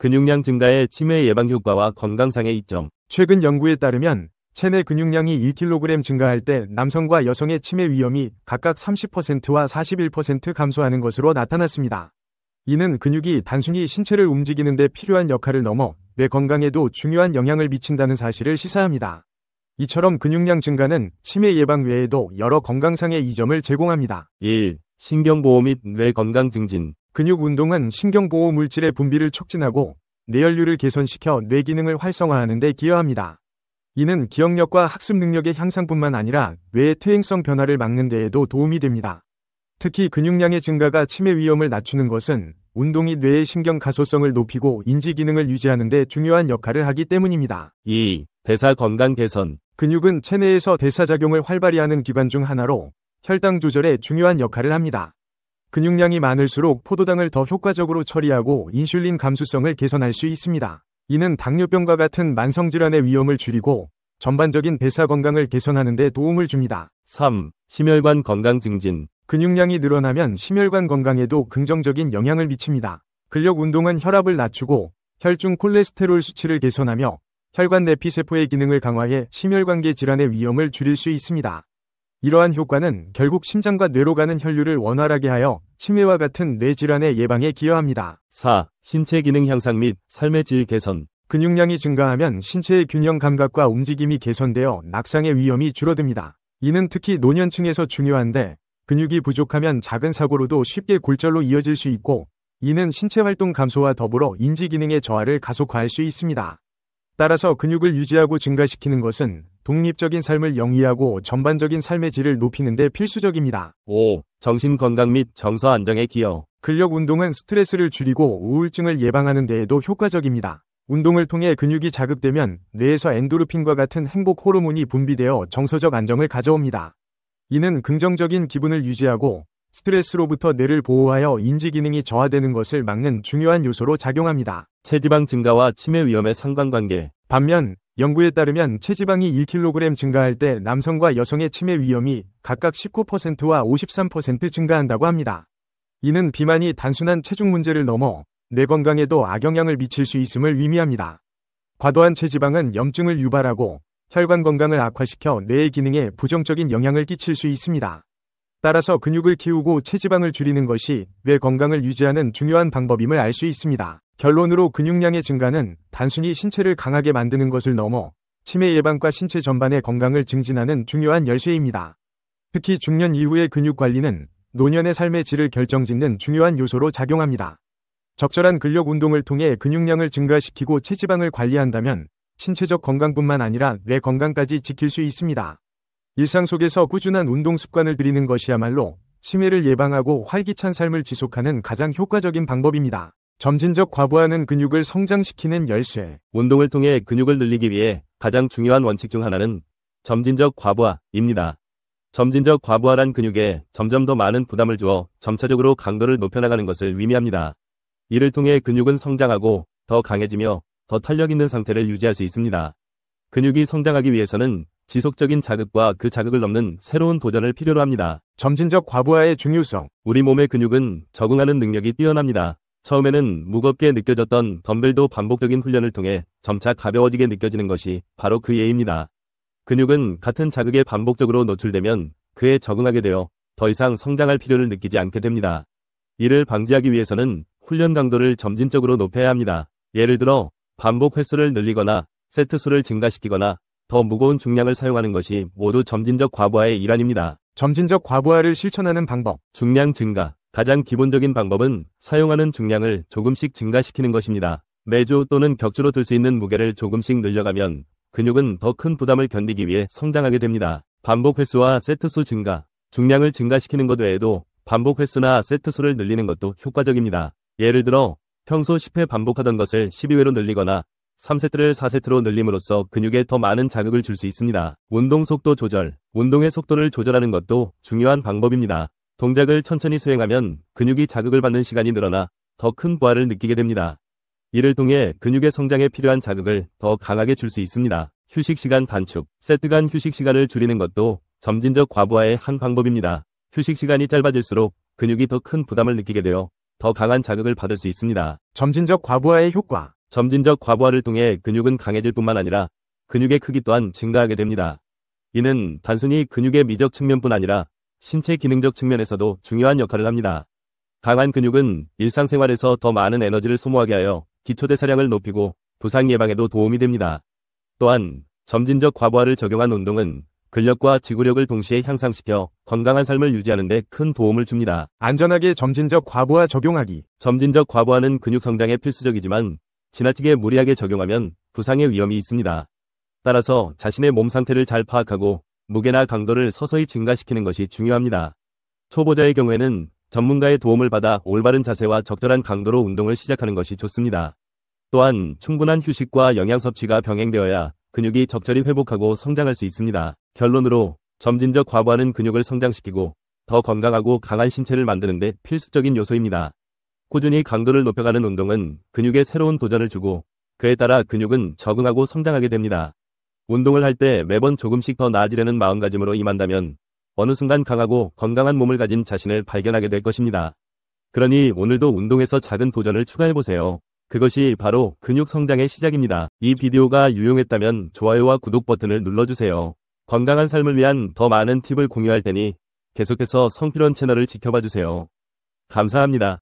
근육량 증가의 치매 예방 효과와 건강상의 이점. 최근 연구에 따르면 체내 근육량이 1kg 증가할 때 남성과 여성의 치매 위험이 각각 30%와 41% 감소하는 것으로 나타났습니다. 이는 근육이 단순히 신체를 움직이는 데 필요한 역할을 넘어 뇌 건강에도 중요한 영향을 미친다는 사실을 시사합니다. 이처럼 근육량 증가는 치매 예방 외에도 여러 건강상의 이점을 제공합니다. 1. 신경보호 및 뇌 건강 증진 근육 운동은 신경보호 물질의 분비를 촉진하고 뇌혈류를 개선시켜 뇌 기능을 활성화하는 데 기여합니다. 이는 기억력과 학습 능력의 향상뿐만 아니라 뇌의 퇴행성 변화를 막는 데에도 도움이 됩니다. 특히 근육량의 증가가 치매 위험을 낮추는 것은 운동이 뇌의 신경 가소성을 높이고 인지 기능을 유지하는 데 중요한 역할을 하기 때문입니다. 2. 대사 건강 개선 근육은 체내에서 대사작용을 활발히 하는 기관 중 하나로 혈당 조절에 중요한 역할을 합니다. 근육량이 많을수록 포도당을 더 효과적으로 처리하고 인슐린 감수성을 개선할 수 있습니다. 이는 당뇨병과 같은 만성질환의 위험을 줄이고 전반적인 대사 건강을 개선하는 데 도움을 줍니다. 3. 심혈관 건강 증진 근육량이 늘어나면 심혈관 건강에도 긍정적인 영향을 미칩니다. 근력 운동은 혈압을 낮추고 혈중 콜레스테롤 수치를 개선하며 혈관 내피세포의 기능을 강화해 심혈관계 질환의 위험을 줄일 수 있습니다. 이러한 효과는 결국 심장과 뇌로 가는 혈류를 원활하게 하여 치매와 같은 뇌질환의 예방에 기여합니다. 4. 신체 기능 향상 및 삶의 질 개선 근육량이 증가하면 신체의 균형 감각과 움직임이 개선되어 낙상의 위험이 줄어듭니다. 이는 특히 노년층에서 중요한데 근육이 부족하면 작은 사고로도 쉽게 골절로 이어질 수 있고 이는 신체 활동 감소와 더불어 인지 기능의 저하를 가속화할 수 있습니다. 따라서 근육을 유지하고 증가시키는 것은 독립적인 삶을 영위하고 전반적인 삶의 질을 높이는 데 필수적입니다. 5. 정신 건강 및 정서 안정에 기여. 근력 운동은 스트레스를 줄이고 우울증을 예방하는 데에도 효과적입니다. 운동을 통해 근육이 자극되면 뇌에서 엔도르핀과 같은 행복 호르몬이 분비되어 정서적 안정을 가져옵니다. 이는 긍정적인 기분을 유지하고 스트레스로부터 뇌를 보호하여 인지 기능이 저하되는 것을 막는 중요한 요소로 작용합니다. 체지방 증가와 치매 위험의 상관관계. 반면 연구에 따르면 체지방이 1kg 증가할 때 남성과 여성의 치매 위험이 각각 19%와 53% 증가한다고 합니다. 이는 비만이 단순한 체중 문제를 넘어 뇌 건강에도 악영향을 미칠 수 있음을 의미합니다. 과도한 체지방은 염증을 유발하고 혈관 건강을 악화시켜 뇌의 기능에 부정적인 영향을 끼칠 수 있습니다. 따라서 근육을 키우고 체지방을 줄이는 것이 뇌 건강을 유지하는 중요한 방법임을 알 수 있습니다. 결론으로 근육량의 증가는 단순히 신체를 강하게 만드는 것을 넘어 치매 예방과 신체 전반의 건강을 증진하는 중요한 열쇠입니다. 특히 중년 이후의 근육 관리는 노년의 삶의 질을 결정짓는 중요한 요소로 작용합니다. 적절한 근력 운동을 통해 근육량을 증가시키고 체지방을 관리한다면 신체적 건강뿐만 아니라 뇌 건강까지 지킬 수 있습니다. 일상 속에서 꾸준한 운동 습관을 들이는 것이야말로 치매를 예방하고 활기찬 삶을 지속하는 가장 효과적인 방법입니다. 점진적 과부하는 근육을 성장시키는 열쇠. 운동을 통해 근육을 늘리기 위해 가장 중요한 원칙 중 하나는 점진적 과부하입니다. 점진적 과부하란 근육에 점점 더 많은 부담을 주어 점차적으로 강도를 높여나가는 것을 의미합니다. 이를 통해 근육은 성장하고 더 강해지며 더 탄력 있는 상태를 유지할 수 있습니다. 근육이 성장하기 위해서는 지속적인 자극과 그 자극을 넘는 새로운 도전을 필요로 합니다. 점진적 과부하의 중요성 우리 몸의 근육은 적응하는 능력이 뛰어납니다. 처음에는 무겁게 느껴졌던 덤벨도 반복적인 훈련을 통해 점차 가벼워지게 느껴지는 것이 바로 그 예입니다. 근육은 같은 자극에 반복적으로 노출되면 그에 적응하게 되어 더 이상 성장할 필요를 느끼지 않게 됩니다. 이를 방지하기 위해서는 훈련 강도를 점진적으로 높여야 합니다. 예를 들어 반복 횟수를 늘리거나 세트 수를 증가시키거나 더 무거운 중량을 사용하는 것이 모두 점진적 과부하의 일환입니다. 점진적 과부하를 실천하는 방법. 중량 증가. 가장 기본적인 방법은 사용하는 중량을 조금씩 증가시키는 것입니다. 매주 또는 격주로 들 수 있는 무게를 조금씩 늘려가면 근육은 더 큰 부담을 견디기 위해 성장하게 됩니다. 반복 횟수와 세트 수 증가. 중량을 증가시키는 것 외에도 반복 횟수나 세트 수를 늘리는 것도 효과적입니다. 예를 들어 평소 10회 반복하던 것을 12회로 늘리거나 3세트를 4세트로 늘림으로써 근육에 더 많은 자극을 줄 수 있습니다. 운동 속도 조절 운동의 속도를 조절하는 것도 중요한 방법입니다. 동작을 천천히 수행하면 근육이 자극을 받는 시간이 늘어나 더 큰 부하를 느끼게 됩니다. 이를 통해 근육의 성장에 필요한 자극을 더 강하게 줄 수 있습니다. 휴식 시간 단축 세트 간 휴식 시간을 줄이는 것도 점진적 과부하의 한 방법입니다. 휴식 시간이 짧아질수록 근육이 더 큰 부담을 느끼게 되어 더 강한 자극을 받을 수 있습니다. 점진적 과부하의 효과 점진적 과부하를 통해 근육은 강해질 뿐만 아니라 근육의 크기 또한 증가하게 됩니다. 이는 단순히 근육의 미적 측면뿐 아니라 신체 기능적 측면에서도 중요한 역할을 합니다. 강한 근육은 일상생활에서 더 많은 에너지를 소모하게 하여 기초대사량을 높이고 부상 예방에도 도움이 됩니다. 또한 점진적 과부하를 적용한 운동은 근력과 지구력을 동시에 향상시켜 건강한 삶을 유지하는 데 큰 도움을 줍니다. 안전하게 점진적 과부하 적용하기 점진적 과부하는 근육 성장에 필수적이지만 지나치게 무리하게 적용하면 부상의 위험이 있습니다. 따라서 자신의 몸 상태를 잘 파악하고 무게나 강도를 서서히 증가시키는 것이 중요합니다. 초보자의 경우에는 전문가의 도움을 받아 올바른 자세와 적절한 강도로 운동을 시작하는 것이 좋습니다. 또한 충분한 휴식과 영양 섭취가 병행되어야 근육이 적절히 회복하고 성장할 수 있습니다. 결론으로 점진적 과부하는 근육을 성장시키고 더 건강하고 강한 신체를 만드는데 필수적인 요소입니다. 꾸준히 강도를 높여가는 운동은 근육에 새로운 도전을 주고 그에 따라 근육은 적응하고 성장하게 됩니다. 운동을 할 때 매번 조금씩 더 나아지려는 마음가짐으로 임한다면 어느 순간 강하고 건강한 몸을 가진 자신을 발견하게 될 것입니다. 그러니 오늘도 운동에서 작은 도전을 추가해보세요. 그것이 바로 근육 성장의 시작입니다. 이 비디오가 유용했다면 좋아요와 구독 버튼을 눌러주세요. 건강한 삶을 위한 더 많은 팁을 공유할 테니 계속해서 성필원 채널을 지켜봐주세요. 감사합니다.